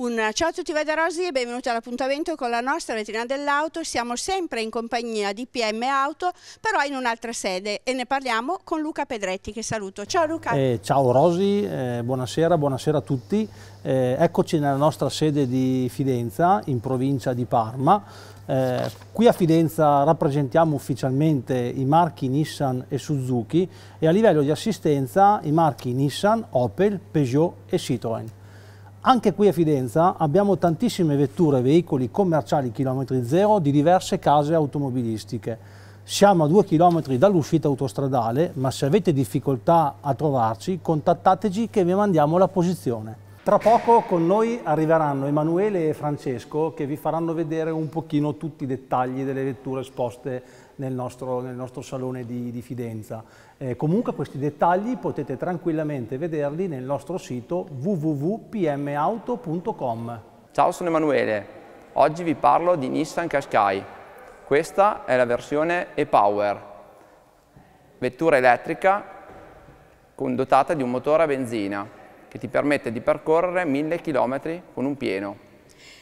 Un ciao a tutti da Rosi e benvenuti all'appuntamento con la nostra vetrina dell'auto. Siamo sempre in compagnia di PM Auto, però in un'altra sede e ne parliamo con Luca Pedretti che saluto. Ciao Luca. Eh, ciao Rosi, eh, buonasera, buonasera a tutti. Eh, eccoci nella nostra sede di Fidenza, in provincia di Parma. Eh, qui a Fidenza rappresentiamo ufficialmente i marchi Nissan e Suzuki e a livello di assistenza i marchi Nissan, Opel, Peugeot e Citroën. Anche qui a Fidenza abbiamo tantissime vetture e veicoli commerciali chilometri zero di diverse case automobilistiche. Siamo a due chilometri dall'uscita autostradale, ma se avete difficoltà a trovarci, contattateci che vi mandiamo la posizione. Tra poco con noi arriveranno Emanuele e Francesco che vi faranno vedere un pochino tutti i dettagli delle vetture esposte nel nostro, nel nostro salone di, di Fidenza. Eh, comunque questi dettagli potete tranquillamente vederli nel nostro sito www.pmauto.com. Ciao, sono Emanuele. Oggi vi parlo di Nissan Qashqai. Questa è la versione e-Power, vettura elettrica dotata di un motore a benzina che ti permette di percorrere mille chilometri con un pieno.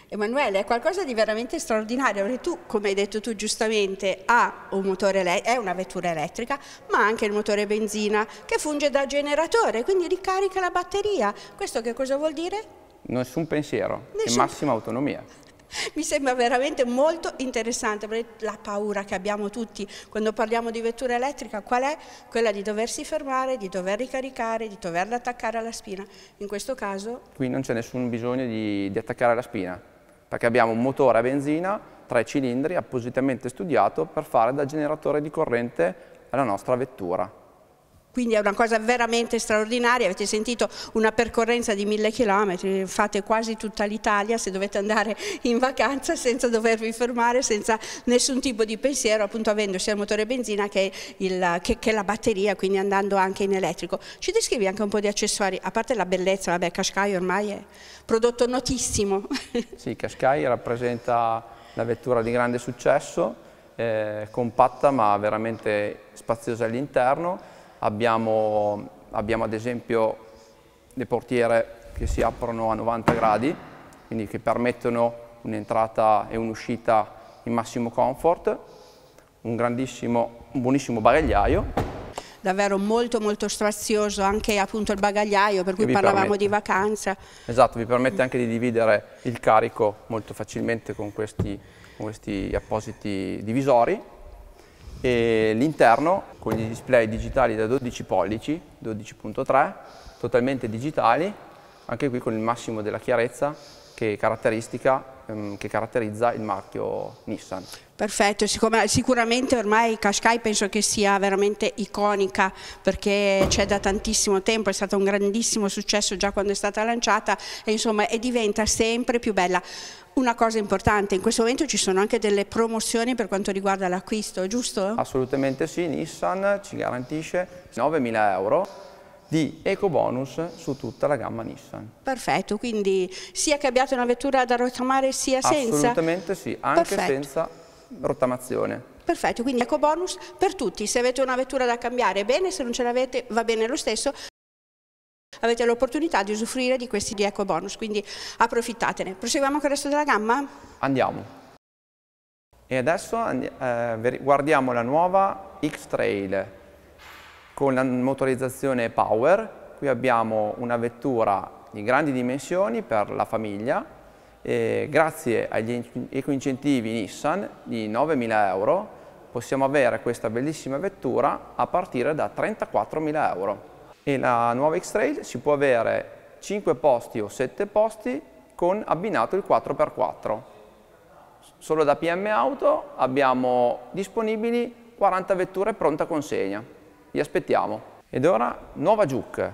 Emanuele, è qualcosa di veramente straordinario, perché tu, come hai detto tu giustamente, ha un motore è una vettura elettrica, ma anche il motore benzina che funge da generatore, quindi ricarica la batteria. Questo che cosa vuol dire? Nessun pensiero, Nessun... e massima autonomia. Mi sembra veramente molto interessante, la paura che abbiamo tutti quando parliamo di vettura elettrica qual è? Quella di doversi fermare, di dover ricaricare, di doverla attaccare alla spina. In questo caso... Qui non c'è nessun bisogno di, di attaccare la spina, perché abbiamo un motore a benzina, tre cilindri, appositamente studiato per fare da generatore di corrente alla nostra vettura quindi è una cosa veramente straordinaria, avete sentito una percorrenza di mille chilometri, fate quasi tutta l'Italia se dovete andare in vacanza senza dovervi fermare, senza nessun tipo di pensiero, appunto avendo sia il motore benzina che, il, che, che la batteria, quindi andando anche in elettrico. Ci descrivi anche un po' di accessori, a parte la bellezza, vabbè Qashqai ormai è prodotto notissimo. Sì, Qashqai rappresenta la vettura di grande successo, eh, compatta ma veramente spaziosa all'interno, abbiamo, abbiamo ad esempio le portiere che si aprono a 90 gradi, quindi che permettono un'entrata e un'uscita in massimo comfort, un grandissimo, un buonissimo bagagliaio. Davvero molto molto strazioso anche appunto il bagagliaio per cui parlavamo permette. di vacanza. Esatto, vi permette anche di dividere il carico molto facilmente con questi, con questi appositi divisori e l'interno con gli display digitali da 12 pollici, 12.3, totalmente digitali, anche qui con il massimo della chiarezza che è caratteristica Ehm, che caratterizza il marchio Nissan. Perfetto, siccome, sicuramente ormai Qashqai penso che sia veramente iconica perché c'è da tantissimo tempo, è stato un grandissimo successo già quando è stata lanciata e insomma e diventa sempre più bella. Una cosa importante, in questo momento ci sono anche delle promozioni per quanto riguarda l'acquisto, giusto? Assolutamente sì, Nissan ci garantisce 9.000 euro di ecobonus su tutta la gamma Nissan. Perfetto, quindi sia che abbiate una vettura da rottamare sia senza? Assolutamente sì, anche Perfetto. senza rottamazione. Perfetto, quindi ecobonus per tutti, se avete una vettura da cambiare bene, se non ce l'avete va bene lo stesso, avete l'opportunità di usufruire di questi di ecobonus, quindi approfittatene. Proseguiamo con il resto della gamma? Andiamo. E adesso eh, guardiamo la nuova X-Trail con la motorizzazione Power. Qui abbiamo una vettura di grandi dimensioni per la famiglia, e grazie agli ecoincentivi Nissan di 9.000 euro possiamo avere questa bellissima vettura a partire da 34.000 euro. E la nuova X-Trail si può avere 5 posti o 7 posti con abbinato il 4x4. Solo da PM Auto abbiamo disponibili 40 vetture pronta consegna. Vi aspettiamo. Ed ora Nuova Juke,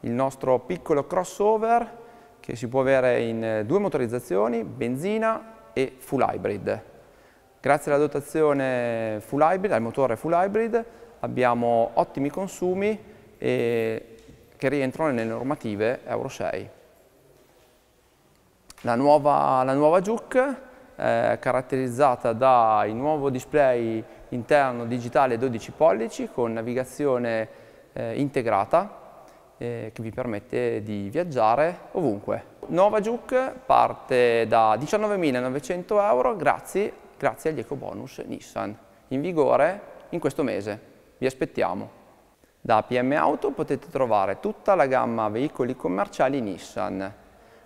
il nostro piccolo crossover che si può avere in eh, due motorizzazioni, benzina e full hybrid. Grazie alla dotazione full hybrid, al motore full hybrid, abbiamo ottimi consumi e che rientrano nelle normative Euro 6. La nuova, la nuova Juke eh, caratterizzata dal nuovo display interno digitale 12 pollici con navigazione eh, integrata eh, che vi permette di viaggiare ovunque. Nuova Juke parte da 19.900 euro grazie, grazie agli bonus Nissan, in vigore in questo mese. Vi aspettiamo. Da PM Auto potete trovare tutta la gamma veicoli commerciali Nissan,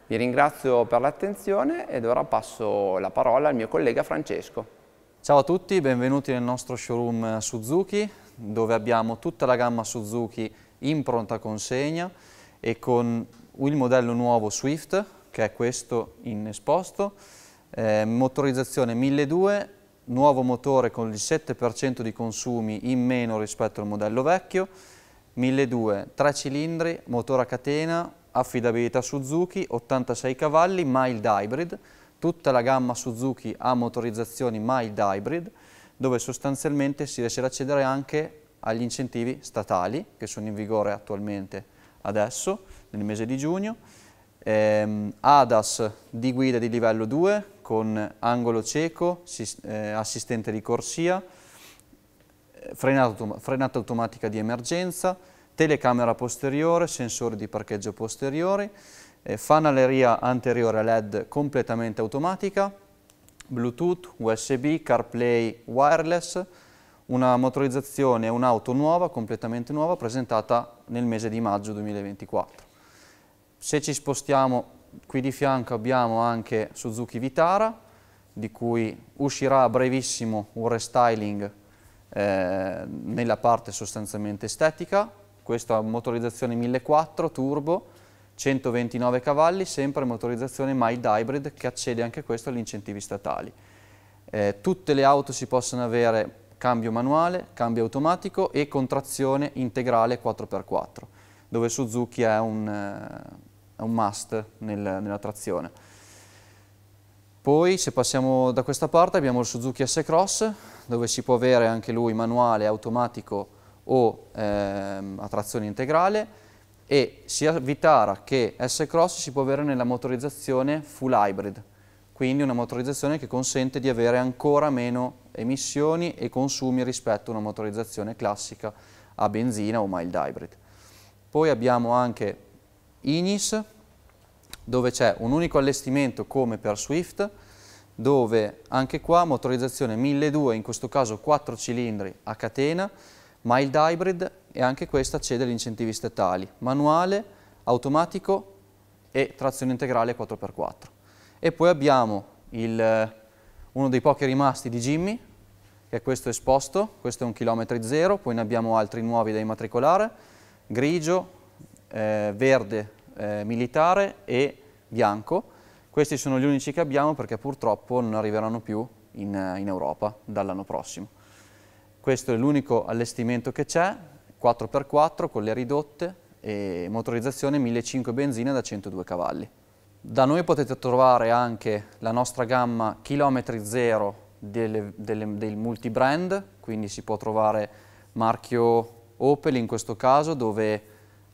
vi ringrazio per l'attenzione ed ora passo la parola al mio collega Francesco. Ciao a tutti, benvenuti nel nostro showroom Suzuki dove abbiamo tutta la gamma Suzuki in pronta consegna e con il modello nuovo Swift che è questo in esposto, eh, motorizzazione 1200 nuovo motore con il 7% di consumi in meno rispetto al modello vecchio, 1200, 3 cilindri, motore a catena, affidabilità Suzuki, 86 cavalli, mild hybrid, tutta la gamma Suzuki ha motorizzazioni mild hybrid, dove sostanzialmente si riesce ad accedere anche agli incentivi statali, che sono in vigore attualmente adesso, nel mese di giugno, ehm, ADAS di guida di livello 2, con angolo cieco, eh, assistente di corsia, eh, frenata automatica di emergenza, telecamera posteriore, sensori di parcheggio posteriori, eh, fanaleria anteriore LED completamente automatica, Bluetooth, USB, CarPlay wireless, una motorizzazione, un'auto nuova, completamente nuova, presentata nel mese di maggio 2024. Se ci spostiamo qui di fianco abbiamo anche Suzuki Vitara, di cui uscirà a brevissimo un restyling eh, nella parte sostanzialmente estetica, questa motorizzazione 1400 turbo, 129 cavalli, sempre motorizzazione mild hybrid che accede anche questo agli incentivi statali. Eh, tutte le auto si possono avere cambio manuale, cambio automatico e contrazione integrale 4x4, dove Suzuki è un, eh, è un must nel, nella trazione. Poi se passiamo da questa parte abbiamo il Suzuki S-Cross, dove si può avere anche lui manuale, automatico o ehm, a trazione integrale e sia Vitara che S-Cross si può avere nella motorizzazione full hybrid, quindi una motorizzazione che consente di avere ancora meno emissioni e consumi rispetto a una motorizzazione classica a benzina o mild hybrid. Poi abbiamo anche Inis, dove c'è un unico allestimento come per Swift, dove anche qua motorizzazione 1200, in questo caso 4 cilindri a catena, mild hybrid e anche questa cede agli incentivi statali, manuale, automatico e trazione integrale 4x4. E poi abbiamo il, eh, uno dei pochi rimasti di Jimmy, che è questo esposto, questo è un chilometri zero, poi ne abbiamo altri nuovi da immatricolare, grigio, eh, verde eh, militare e bianco. Questi sono gli unici che abbiamo perché purtroppo non arriveranno più in, eh, in Europa dall'anno prossimo. Questo è l'unico allestimento che c'è, 4x4 con le ridotte e motorizzazione 1.500 benzina da 102 cavalli. Da noi potete trovare anche la nostra gamma chilometri zero delle, delle, del multibrand, quindi si può trovare marchio Opel in questo caso dove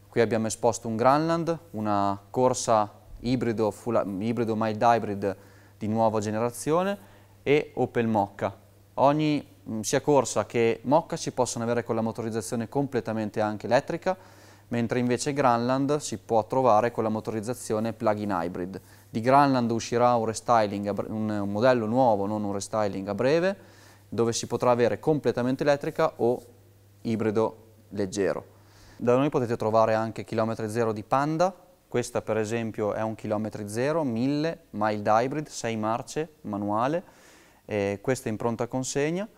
qui abbiamo esposto un Granland, una corsa ibrido, full, ibrido mild hybrid di nuova generazione e Opel Mocca. Ogni Mm, sia corsa che mocca si possono avere con la motorizzazione completamente anche elettrica, mentre invece Granland si può trovare con la motorizzazione plug-in hybrid. Di Granland uscirà un, un modello nuovo, non un restyling a breve, dove si potrà avere completamente elettrica o ibrido leggero. Da noi potete trovare anche chilometri zero di Panda, questa per esempio è un chilometri zero, 1000, mild hybrid, 6 marce, manuale, questa è in pronta consegna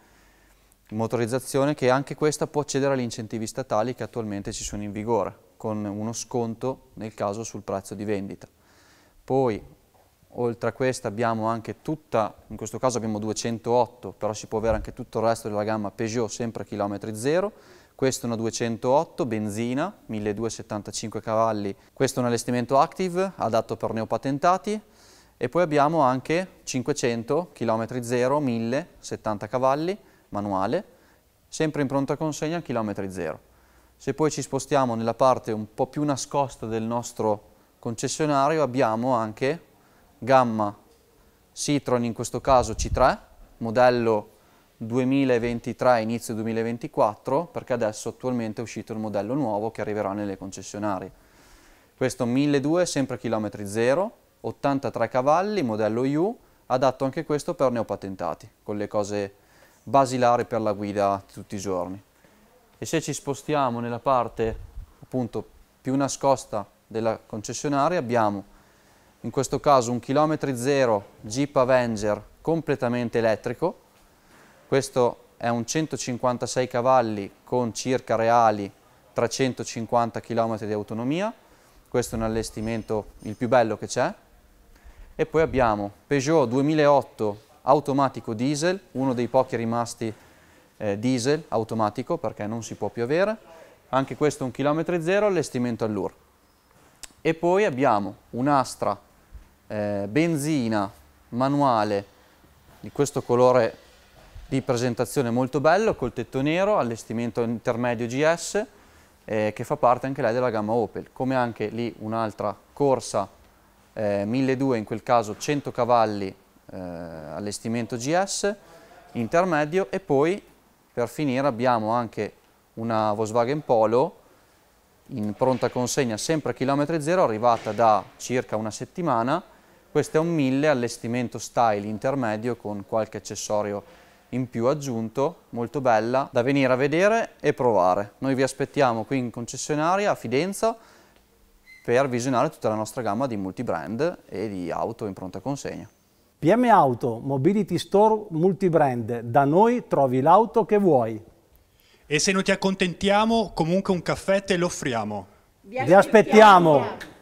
motorizzazione che anche questa può accedere agli incentivi statali che attualmente ci sono in vigore, con uno sconto nel caso sul prezzo di vendita. Poi, oltre a questa, abbiamo anche tutta, in questo caso abbiamo 208, però si può avere anche tutto il resto della gamma Peugeot, sempre a chilometri zero. Questa è una 208 benzina, 1275 cavalli. Questo è un allestimento active, adatto per neopatentati. E poi abbiamo anche 500 km 0, 1070 cavalli, manuale, sempre in pronta consegna a chilometri zero. Se poi ci spostiamo nella parte un po' più nascosta del nostro concessionario abbiamo anche gamma Citroen, in questo caso C3, modello 2023, inizio 2024, perché adesso attualmente è uscito il modello nuovo che arriverà nelle concessionarie. Questo 1200, sempre chilometri zero, 83 cavalli, modello U, adatto anche questo per neopatentati, con le cose basilare per la guida di tutti i giorni. E se ci spostiamo nella parte appunto più nascosta della concessionaria abbiamo in questo caso un chilometri zero Jeep Avenger completamente elettrico, questo è un 156 cavalli con circa reali 350 km di autonomia, questo è un allestimento il più bello che c'è, e poi abbiamo Peugeot 2008 automatico diesel, uno dei pochi rimasti eh, diesel automatico perché non si può più avere, anche questo un chilometro zero, allestimento all'UR. E poi abbiamo un'astra eh, benzina manuale di questo colore di presentazione molto bello, col tetto nero, allestimento intermedio GS, eh, che fa parte anche lei della gamma Opel, come anche lì un'altra corsa eh, 1200, in quel caso 100 cavalli eh, allestimento GS, intermedio e poi per finire abbiamo anche una Volkswagen Polo in pronta consegna sempre a chilometri zero, arrivata da circa una settimana. Questo è un 1000 allestimento style intermedio con qualche accessorio in più aggiunto, molto bella, da venire a vedere e provare. Noi vi aspettiamo qui in concessionaria a Fidenza per visionare tutta la nostra gamma di multibrand e di auto in pronta consegna. PM Auto, Mobility Store multibrand, da noi trovi l'auto che vuoi. E se non ti accontentiamo, comunque un caffè te lo offriamo. Vi aspettiamo! Vi aspettiamo.